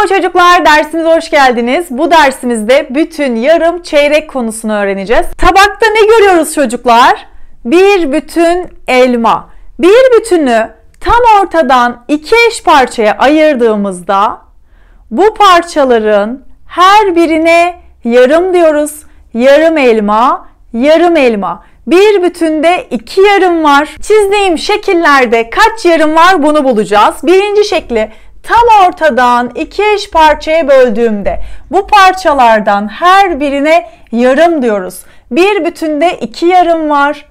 Merhaba çocuklar, dersimize hoş geldiniz. Bu dersimizde bütün yarım çeyrek konusunu öğreneceğiz. Tabakta ne görüyoruz çocuklar? Bir bütün elma. Bir bütünü tam ortadan iki eş parçaya ayırdığımızda bu parçaların her birine yarım diyoruz. Yarım elma, yarım elma. Bir bütünde iki yarım var. Çizdiğim şekillerde kaç yarım var bunu bulacağız. Birinci şekli tam ortadan iki eş parçaya böldüğümde bu parçalardan her birine yarım diyoruz. Bir bütünde iki yarım var.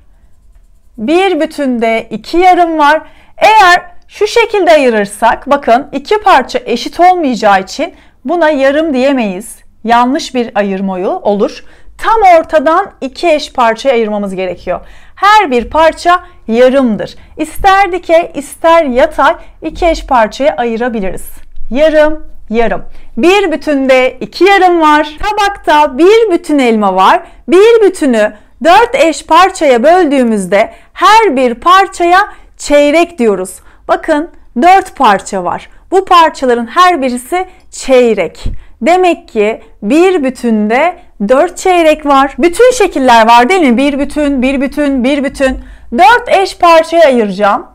Bir bütünde iki yarım var. Eğer şu şekilde ayırırsak bakın iki parça eşit olmayacağı için buna yarım diyemeyiz. Yanlış bir ayırma olur tam ortadan iki eş parçaya ayırmamız gerekiyor. Her bir parça yarımdır. İster dikey ister yatay iki eş parçaya ayırabiliriz. Yarım, yarım. Bir bütünde iki yarım var. Tabakta bir bütün elma var. Bir bütünü dört eş parçaya böldüğümüzde her bir parçaya çeyrek diyoruz. Bakın dört parça var. Bu parçaların her birisi çeyrek. Demek ki bir bütünde dört çeyrek var. Bütün şekiller var değil mi? Bir bütün, bir bütün, bir bütün. Dört eş parçaya ayıracağım.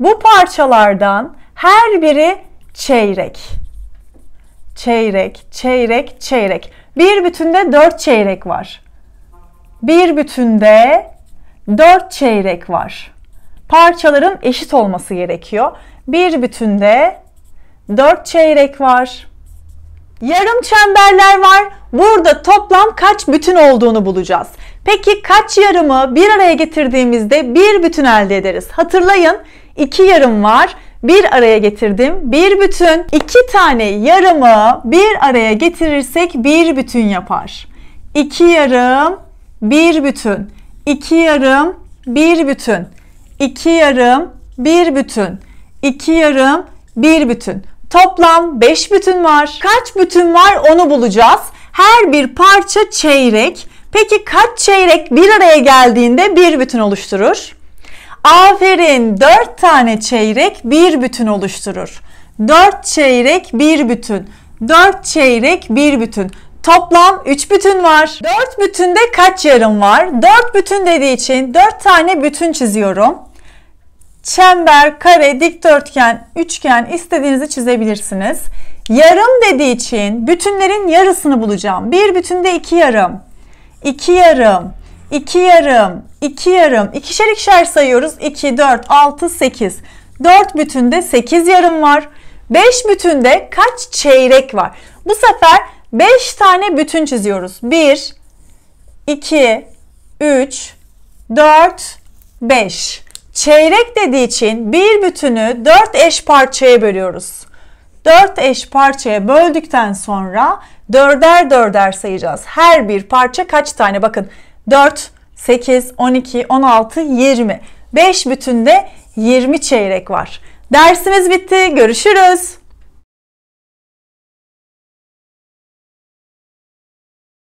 Bu parçalardan her biri çeyrek. Çeyrek, çeyrek, çeyrek. Bir bütünde dört çeyrek var. Bir bütünde dört çeyrek var. Parçaların eşit olması gerekiyor. Bir bütünde dört çeyrek var. Yarım çemberler var. Burada toplam kaç bütün olduğunu bulacağız. Peki kaç yarımı bir araya getirdiğimizde bir bütün elde ederiz? Hatırlayın iki yarım var. Bir araya getirdim. Bir bütün. İki tane yarımı bir araya getirirsek bir bütün yapar. İki yarım bir bütün. İki yarım bir bütün. İki yarım bir bütün. İki yarım bir bütün. Toplam 5 bütün var. Kaç bütün var onu bulacağız. Her bir parça çeyrek. Peki kaç çeyrek bir araya geldiğinde bir bütün oluşturur? Aferin 4 tane çeyrek bir bütün oluşturur. 4 çeyrek bir bütün. 4 çeyrek bir bütün. Toplam 3 bütün var. 4 bütünde kaç yarım var? 4 bütün dediği için 4 tane bütün çiziyorum çember, kare, dikdörtgen, üçgen istediğinizi çizebilirsiniz. Yarım dediği için bütünlerin yarısını bulacağım. Bir bütünde iki yarım, iki yarım, iki yarım, iki yarım. İkişer ikişer sayıyoruz. İki, dört, altı, sekiz. Dört bütünde sekiz yarım var. Beş bütünde kaç çeyrek var? Bu sefer beş tane bütün çiziyoruz. 1, 2, 3, 4, beş. Çeyrek dediği için bir bütünü dört eş parçaya bölüyoruz. Dört eş parçaya böldükten sonra dörder dörder sayacağız. Her bir parça kaç tane? Bakın 4, 8, 12, 16, 20. 5 bütünde 20 çeyrek var. Dersimiz bitti. Görüşürüz.